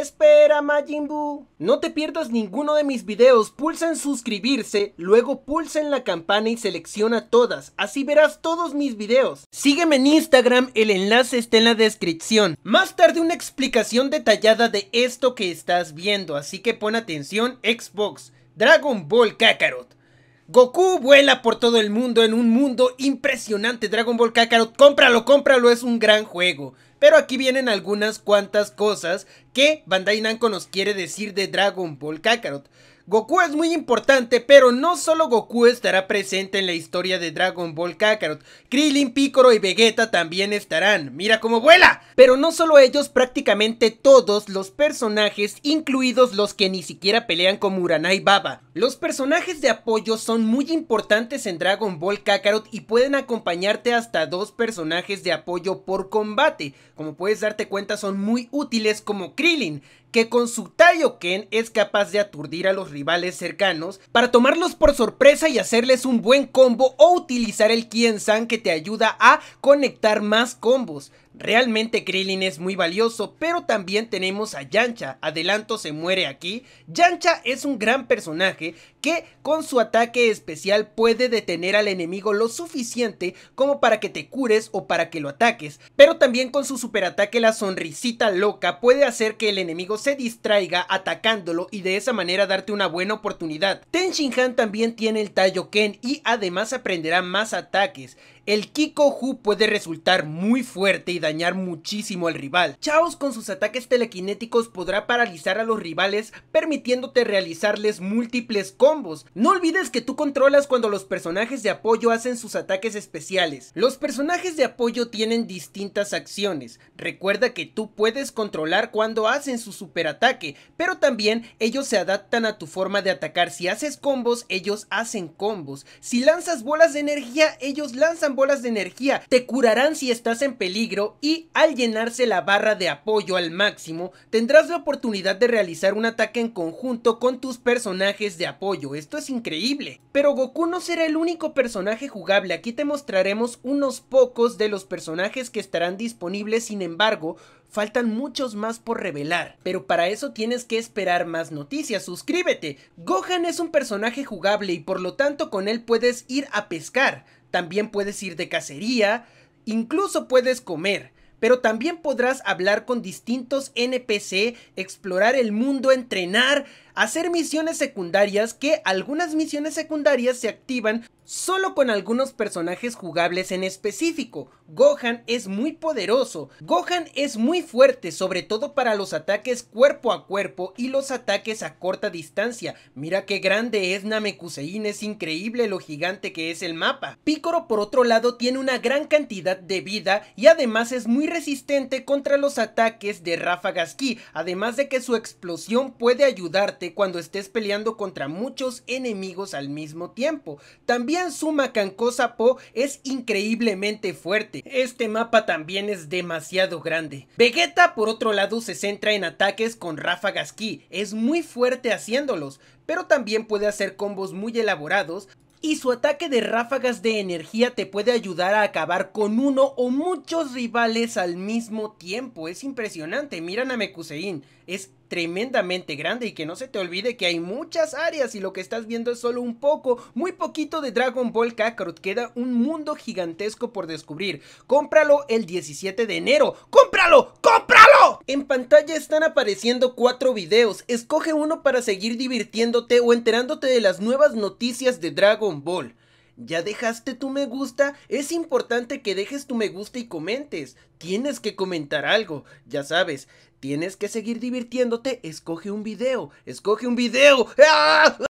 Espera Majin Buu. No te pierdas ninguno de mis videos, pulsa en suscribirse, luego pulsa en la campana y selecciona todas, así verás todos mis videos. Sígueme en Instagram, el enlace está en la descripción. Más tarde una explicación detallada de esto que estás viendo, así que pon atención Xbox, Dragon Ball Kakarot. Goku vuela por todo el mundo en un mundo impresionante. Dragon Ball Kakarot, cómpralo, cómpralo, es un gran juego. Pero aquí vienen algunas cuantas cosas qué Bandai Namco nos quiere decir de Dragon Ball Kakarot. Goku es muy importante, pero no solo Goku estará presente en la historia de Dragon Ball Kakarot. Krillin, Piccolo y Vegeta también estarán. ¡Mira cómo vuela! Pero no solo ellos, prácticamente todos los personajes, incluidos los que ni siquiera pelean como Uranai Baba. Los personajes de apoyo son muy importantes en Dragon Ball Kakarot y pueden acompañarte hasta dos personajes de apoyo por combate. Como puedes darte cuenta, son muy útiles como Krillin que con su Taioken es capaz de aturdir a los rivales cercanos para tomarlos por sorpresa y hacerles un buen combo o utilizar el Kien San que te ayuda a conectar más combos. Realmente Krillin es muy valioso, pero también tenemos a Yancha. Adelanto se muere aquí. Yancha es un gran personaje que con su ataque especial puede detener al enemigo lo suficiente como para que te cures o para que lo ataques. Pero también con su superataque la sonrisita loca puede hacer que el enemigo se distraiga atacándolo y de esa manera darte una buena oportunidad. Ten Shinhan también tiene el Ken y además aprenderá más ataques. El Kikohu puede resultar muy fuerte y dañar muchísimo al rival. Chaos con sus ataques telequinéticos podrá paralizar a los rivales permitiéndote realizarles múltiples combos. No olvides que tú controlas cuando los personajes de apoyo hacen sus ataques especiales. Los personajes de apoyo tienen distintas acciones. Recuerda que tú puedes controlar cuando hacen su superataque, pero también ellos se adaptan a tu forma de atacar. Si haces combos, ellos hacen combos. Si lanzas bolas de energía, ellos lanzan bolas de energía. Te curarán si estás en peligro y al llenarse la barra de apoyo al máximo, tendrás la oportunidad de realizar un ataque en conjunto con tus personajes de apoyo, esto es increíble. Pero Goku no será el único personaje jugable, aquí te mostraremos unos pocos de los personajes que estarán disponibles, sin embargo, faltan muchos más por revelar. Pero para eso tienes que esperar más noticias, suscríbete. Gohan es un personaje jugable y por lo tanto con él puedes ir a pescar, también puedes ir de cacería, Incluso puedes comer, pero también podrás hablar con distintos NPC, explorar el mundo, entrenar, hacer misiones secundarias que algunas misiones secundarias se activan solo con algunos personajes jugables en específico. Gohan es muy poderoso, Gohan es muy fuerte, sobre todo para los ataques cuerpo a cuerpo y los ataques a corta distancia. Mira qué grande es Namekusein, es increíble lo gigante que es el mapa. Picoro por otro lado tiene una gran cantidad de vida y además es muy resistente contra los ataques de ráfagas ki, además de que su explosión puede ayudarte cuando estés peleando contra muchos enemigos al mismo tiempo. También Suma Kankosa Po es increíblemente fuerte. Este mapa también es demasiado grande. Vegeta por otro lado se centra en ataques con ráfagas ki. Es muy fuerte haciéndolos, pero también puede hacer combos muy elaborados y su ataque de ráfagas de energía te puede ayudar a acabar con uno o muchos rivales al mismo tiempo. Es impresionante, miran a Mekusein, es tremendamente grande y que no se te olvide que hay muchas áreas y lo que estás viendo es solo un poco, muy poquito de Dragon Ball Kakarot, queda un mundo gigantesco por descubrir. Cómpralo el 17 de enero, cómpralo, cómpralo. En pantalla están apareciendo cuatro videos, escoge uno para seguir divirtiéndote o enterándote de las nuevas noticias de Dragon Ball. ¿Ya dejaste tu me gusta? Es importante que dejes tu me gusta y comentes. Tienes que comentar algo, ya sabes. Tienes que seguir divirtiéndote, escoge un video, escoge un video. ¡Ah!